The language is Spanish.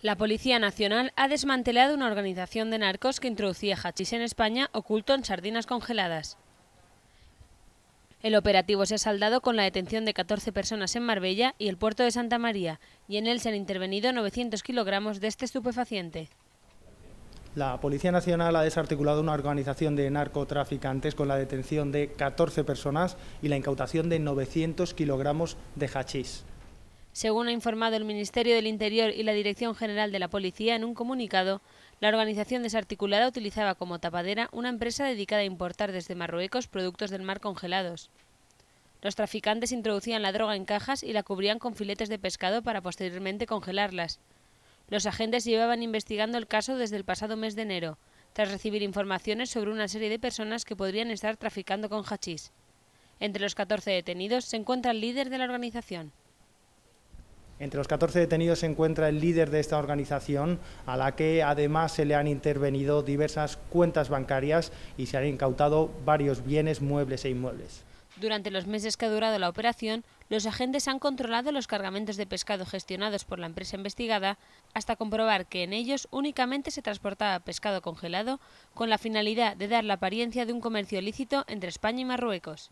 La Policía Nacional ha desmantelado una organización de narcos que introducía hachís en España oculto en sardinas congeladas. El operativo se ha saldado con la detención de 14 personas en Marbella y el puerto de Santa María, y en él se han intervenido 900 kilogramos de este estupefaciente. La Policía Nacional ha desarticulado una organización de narcotraficantes con la detención de 14 personas y la incautación de 900 kilogramos de hachís. Según ha informado el Ministerio del Interior y la Dirección General de la Policía en un comunicado, la organización desarticulada utilizaba como tapadera una empresa dedicada a importar desde Marruecos productos del mar congelados. Los traficantes introducían la droga en cajas y la cubrían con filetes de pescado para posteriormente congelarlas. Los agentes llevaban investigando el caso desde el pasado mes de enero, tras recibir informaciones sobre una serie de personas que podrían estar traficando con hachís. Entre los 14 detenidos se encuentra el líder de la organización. Entre los 14 detenidos se encuentra el líder de esta organización, a la que además se le han intervenido diversas cuentas bancarias y se han incautado varios bienes muebles e inmuebles. Durante los meses que ha durado la operación, los agentes han controlado los cargamentos de pescado gestionados por la empresa investigada hasta comprobar que en ellos únicamente se transportaba pescado congelado con la finalidad de dar la apariencia de un comercio lícito entre España y Marruecos.